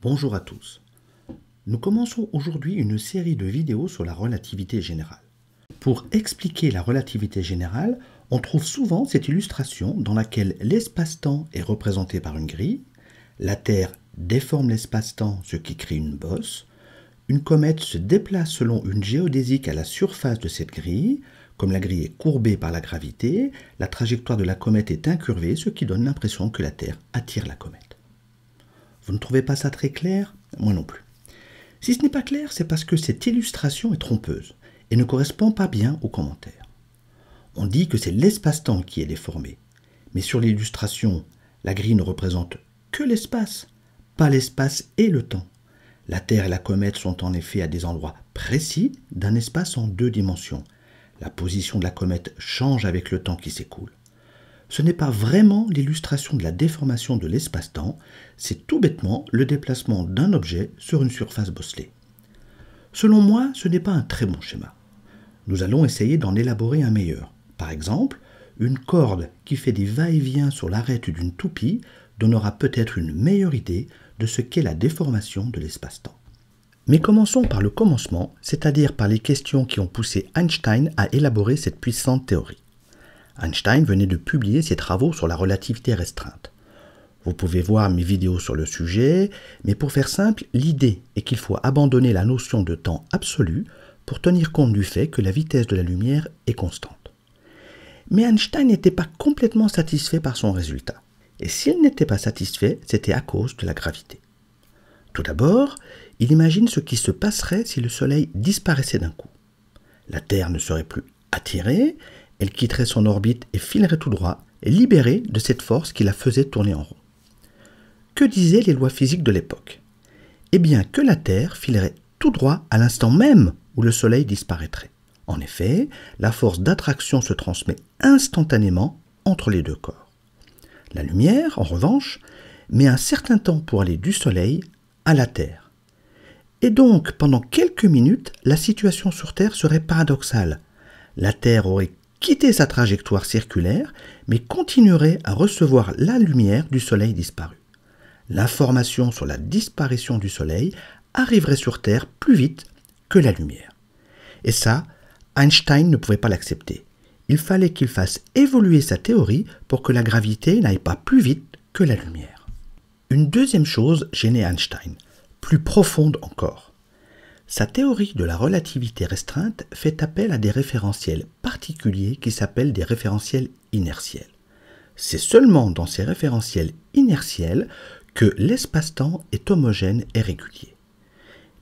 Bonjour à tous. Nous commençons aujourd'hui une série de vidéos sur la relativité générale. Pour expliquer la relativité générale, on trouve souvent cette illustration dans laquelle l'espace-temps est représenté par une grille, la Terre déforme l'espace-temps, ce qui crée une bosse, une comète se déplace selon une géodésique à la surface de cette grille, comme la grille est courbée par la gravité, la trajectoire de la comète est incurvée, ce qui donne l'impression que la Terre attire la comète. Vous ne trouvez pas ça très clair Moi non plus. Si ce n'est pas clair, c'est parce que cette illustration est trompeuse et ne correspond pas bien aux commentaires. On dit que c'est l'espace-temps qui est déformé, mais sur l'illustration, la grille ne représente que l'espace, pas l'espace et le temps. La Terre et la comète sont en effet à des endroits précis d'un espace en deux dimensions. La position de la comète change avec le temps qui s'écoule ce n'est pas vraiment l'illustration de la déformation de l'espace-temps, c'est tout bêtement le déplacement d'un objet sur une surface bosselée. Selon moi, ce n'est pas un très bon schéma. Nous allons essayer d'en élaborer un meilleur. Par exemple, une corde qui fait des va-et-vient sur l'arête d'une toupie donnera peut-être une meilleure idée de ce qu'est la déformation de l'espace-temps. Mais commençons par le commencement, c'est-à-dire par les questions qui ont poussé Einstein à élaborer cette puissante théorie. Einstein venait de publier ses travaux sur la relativité restreinte. Vous pouvez voir mes vidéos sur le sujet, mais pour faire simple, l'idée est qu'il faut abandonner la notion de temps absolu pour tenir compte du fait que la vitesse de la lumière est constante. Mais Einstein n'était pas complètement satisfait par son résultat. Et s'il n'était pas satisfait, c'était à cause de la gravité. Tout d'abord, il imagine ce qui se passerait si le Soleil disparaissait d'un coup. La Terre ne serait plus attirée, elle quitterait son orbite et filerait tout droit, libérée de cette force qui la faisait tourner en rond. Que disaient les lois physiques de l'époque Eh bien que la Terre filerait tout droit à l'instant même où le Soleil disparaîtrait. En effet, la force d'attraction se transmet instantanément entre les deux corps. La lumière, en revanche, met un certain temps pour aller du Soleil à la Terre. Et donc, pendant quelques minutes, la situation sur Terre serait paradoxale. La Terre aurait quitter sa trajectoire circulaire, mais continuerait à recevoir la lumière du Soleil disparu. L'information sur la disparition du Soleil arriverait sur Terre plus vite que la lumière. Et ça, Einstein ne pouvait pas l'accepter. Il fallait qu'il fasse évoluer sa théorie pour que la gravité n'aille pas plus vite que la lumière. Une deuxième chose gênait Einstein, plus profonde encore. Sa théorie de la relativité restreinte fait appel à des référentiels particulier qui s'appelle des référentiels inertiels. C'est seulement dans ces référentiels inertiels que l'espace-temps est homogène et régulier.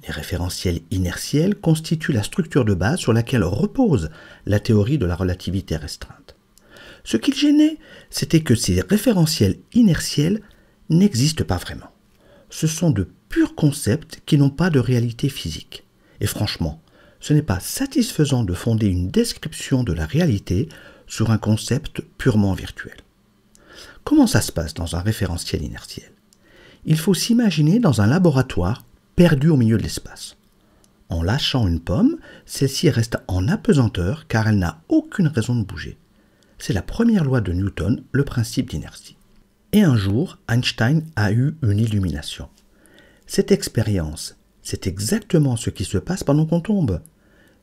Les référentiels inertiels constituent la structure de base sur laquelle repose la théorie de la relativité restreinte. Ce qui gênait, c'était que ces référentiels inertiels n'existent pas vraiment. Ce sont de purs concepts qui n'ont pas de réalité physique. Et franchement, ce n'est pas satisfaisant de fonder une description de la réalité sur un concept purement virtuel. Comment ça se passe dans un référentiel inertiel Il faut s'imaginer dans un laboratoire perdu au milieu de l'espace. En lâchant une pomme, celle-ci reste en apesanteur car elle n'a aucune raison de bouger. C'est la première loi de Newton, le principe d'inertie. Et un jour, Einstein a eu une illumination. Cette expérience, c'est exactement ce qui se passe pendant qu'on tombe.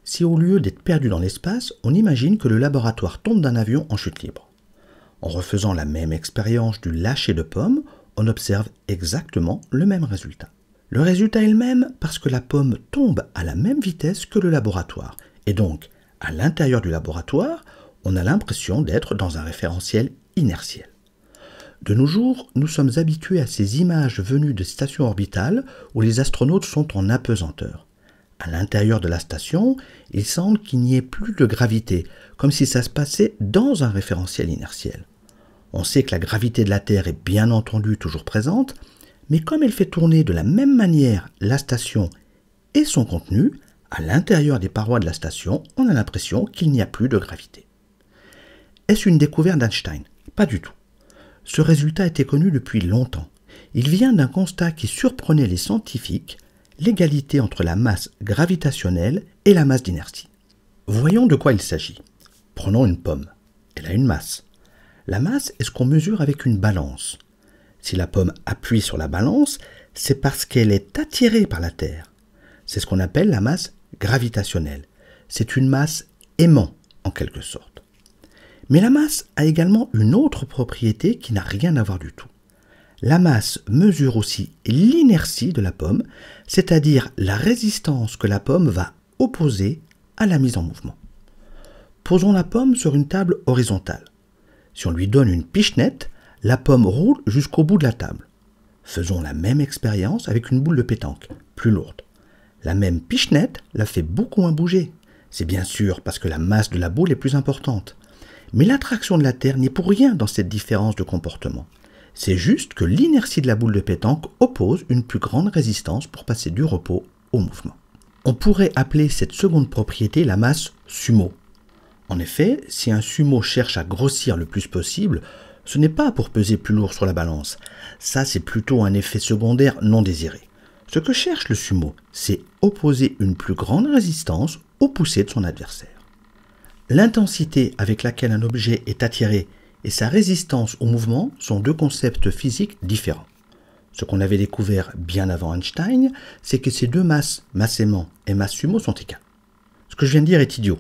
Si au lieu d'être perdu dans l'espace, on imagine que le laboratoire tombe d'un avion en chute libre. En refaisant la même expérience du lâcher de pomme, on observe exactement le même résultat. Le résultat est le même parce que la pomme tombe à la même vitesse que le laboratoire. Et donc, à l'intérieur du laboratoire, on a l'impression d'être dans un référentiel inertiel. De nos jours, nous sommes habitués à ces images venues de stations orbitales où les astronautes sont en apesanteur. À l'intérieur de la station, il semble qu'il n'y ait plus de gravité, comme si ça se passait dans un référentiel inertiel. On sait que la gravité de la Terre est bien entendu toujours présente, mais comme elle fait tourner de la même manière la station et son contenu, à l'intérieur des parois de la station, on a l'impression qu'il n'y a plus de gravité. Est-ce une découverte d'Einstein Pas du tout. Ce résultat était connu depuis longtemps. Il vient d'un constat qui surprenait les scientifiques, l'égalité entre la masse gravitationnelle et la masse d'inertie. Voyons de quoi il s'agit. Prenons une pomme. Elle a une masse. La masse est ce qu'on mesure avec une balance. Si la pomme appuie sur la balance, c'est parce qu'elle est attirée par la Terre. C'est ce qu'on appelle la masse gravitationnelle. C'est une masse aimant, en quelque sorte. Mais la masse a également une autre propriété qui n'a rien à voir du tout. La masse mesure aussi l'inertie de la pomme, c'est-à-dire la résistance que la pomme va opposer à la mise en mouvement. Posons la pomme sur une table horizontale. Si on lui donne une pichenette, la pomme roule jusqu'au bout de la table. Faisons la même expérience avec une boule de pétanque, plus lourde. La même pichenette la fait beaucoup moins bouger. C'est bien sûr parce que la masse de la boule est plus importante. Mais l'attraction de la Terre n'est pour rien dans cette différence de comportement. C'est juste que l'inertie de la boule de pétanque oppose une plus grande résistance pour passer du repos au mouvement. On pourrait appeler cette seconde propriété la masse sumo. En effet, si un sumo cherche à grossir le plus possible, ce n'est pas pour peser plus lourd sur la balance. Ça, c'est plutôt un effet secondaire non désiré. Ce que cherche le sumo, c'est opposer une plus grande résistance aux poussées de son adversaire. L'intensité avec laquelle un objet est attiré et sa résistance au mouvement sont deux concepts physiques différents. Ce qu'on avait découvert bien avant Einstein, c'est que ces deux masses, masse aimant et masse sont égales. Ce que je viens de dire est idiot.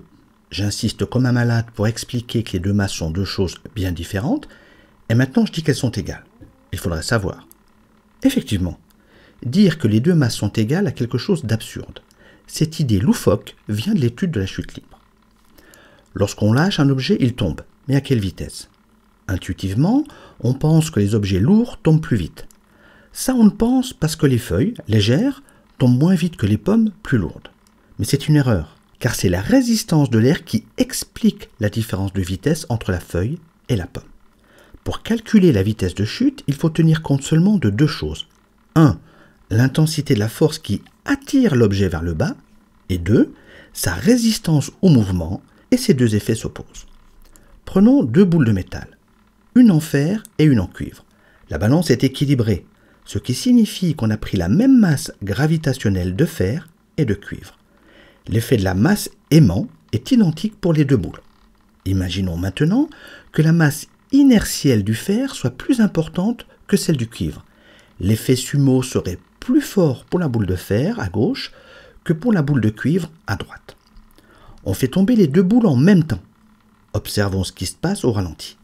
J'insiste comme un malade pour expliquer que les deux masses sont deux choses bien différentes, et maintenant je dis qu'elles sont égales. Il faudrait savoir. Effectivement, dire que les deux masses sont égales a quelque chose d'absurde. Cette idée loufoque vient de l'étude de la chute libre. Lorsqu'on lâche un objet, il tombe, mais à quelle vitesse Intuitivement, on pense que les objets lourds tombent plus vite. Ça, on le pense parce que les feuilles, légères, tombent moins vite que les pommes, plus lourdes. Mais c'est une erreur, car c'est la résistance de l'air qui explique la différence de vitesse entre la feuille et la pomme. Pour calculer la vitesse de chute, il faut tenir compte seulement de deux choses. 1. L'intensité de la force qui attire l'objet vers le bas, et 2. Sa résistance au mouvement, et ces deux effets s'opposent. Prenons deux boules de métal une en fer et une en cuivre. La balance est équilibrée, ce qui signifie qu'on a pris la même masse gravitationnelle de fer et de cuivre. L'effet de la masse aimant est identique pour les deux boules. Imaginons maintenant que la masse inertielle du fer soit plus importante que celle du cuivre. L'effet sumo serait plus fort pour la boule de fer à gauche que pour la boule de cuivre à droite. On fait tomber les deux boules en même temps. Observons ce qui se passe au ralenti.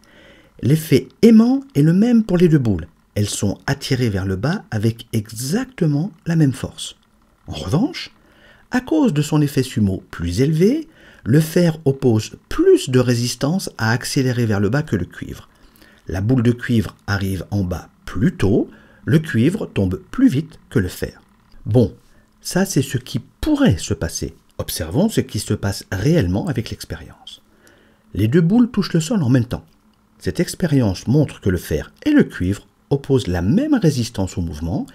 L'effet aimant est le même pour les deux boules. Elles sont attirées vers le bas avec exactement la même force. En revanche, à cause de son effet sumo plus élevé, le fer oppose plus de résistance à accélérer vers le bas que le cuivre. La boule de cuivre arrive en bas plus tôt, le cuivre tombe plus vite que le fer. Bon, ça c'est ce qui pourrait se passer. Observons ce qui se passe réellement avec l'expérience. Les deux boules touchent le sol en même temps. Cette expérience montre que le fer et le cuivre opposent la même résistance au mouvement,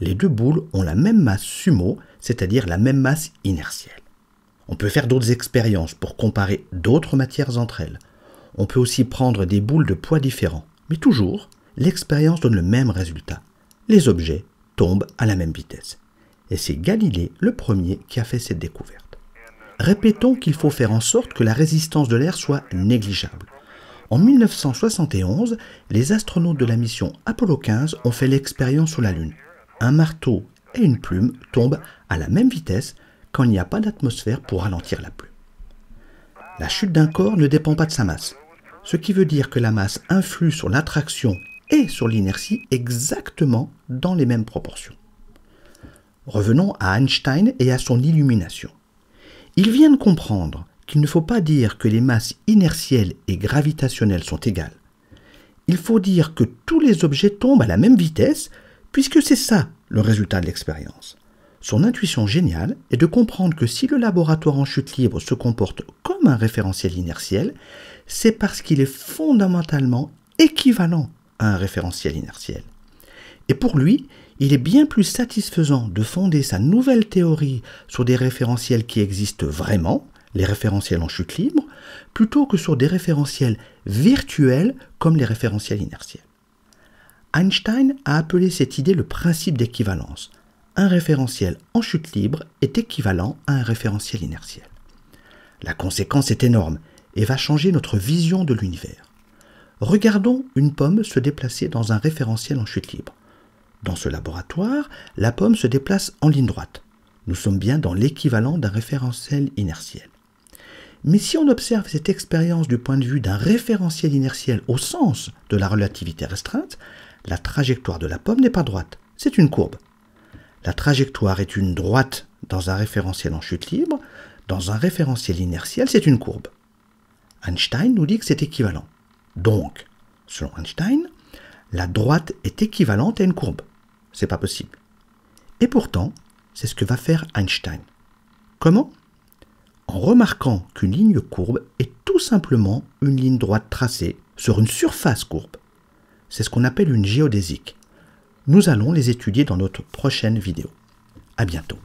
les deux boules ont la même masse sumo, c'est-à-dire la même masse inertielle. On peut faire d'autres expériences pour comparer d'autres matières entre elles. On peut aussi prendre des boules de poids différents, mais toujours, l'expérience donne le même résultat. Les objets tombent à la même vitesse. Et c'est Galilée le premier qui a fait cette découverte. Répétons qu'il faut faire en sorte que la résistance de l'air soit négligeable. En 1971, les astronautes de la mission Apollo 15 ont fait l'expérience sur la Lune. Un marteau et une plume tombent à la même vitesse quand il n'y a pas d'atmosphère pour ralentir la plume. La chute d'un corps ne dépend pas de sa masse, ce qui veut dire que la masse influe sur l'attraction et sur l'inertie exactement dans les mêmes proportions. Revenons à Einstein et à son illumination. Il vient de comprendre qu'il ne faut pas dire que les masses inertielles et gravitationnelles sont égales. Il faut dire que tous les objets tombent à la même vitesse, puisque c'est ça le résultat de l'expérience. Son intuition géniale est de comprendre que si le laboratoire en chute libre se comporte comme un référentiel inertiel, c'est parce qu'il est fondamentalement équivalent à un référentiel inertiel. Et pour lui, il est bien plus satisfaisant de fonder sa nouvelle théorie sur des référentiels qui existent vraiment, les référentiels en chute libre, plutôt que sur des référentiels virtuels comme les référentiels inertiels. Einstein a appelé cette idée le principe d'équivalence. Un référentiel en chute libre est équivalent à un référentiel inertiel. La conséquence est énorme et va changer notre vision de l'univers. Regardons une pomme se déplacer dans un référentiel en chute libre. Dans ce laboratoire, la pomme se déplace en ligne droite. Nous sommes bien dans l'équivalent d'un référentiel inertiel. Mais si on observe cette expérience du point de vue d'un référentiel inertiel au sens de la relativité restreinte, la trajectoire de la pomme n'est pas droite, c'est une courbe. La trajectoire est une droite dans un référentiel en chute libre, dans un référentiel inertiel, c'est une courbe. Einstein nous dit que c'est équivalent. Donc, selon Einstein, la droite est équivalente à une courbe. C'est pas possible. Et pourtant, c'est ce que va faire Einstein. Comment en remarquant qu'une ligne courbe est tout simplement une ligne droite tracée sur une surface courbe. C'est ce qu'on appelle une géodésique. Nous allons les étudier dans notre prochaine vidéo. À bientôt.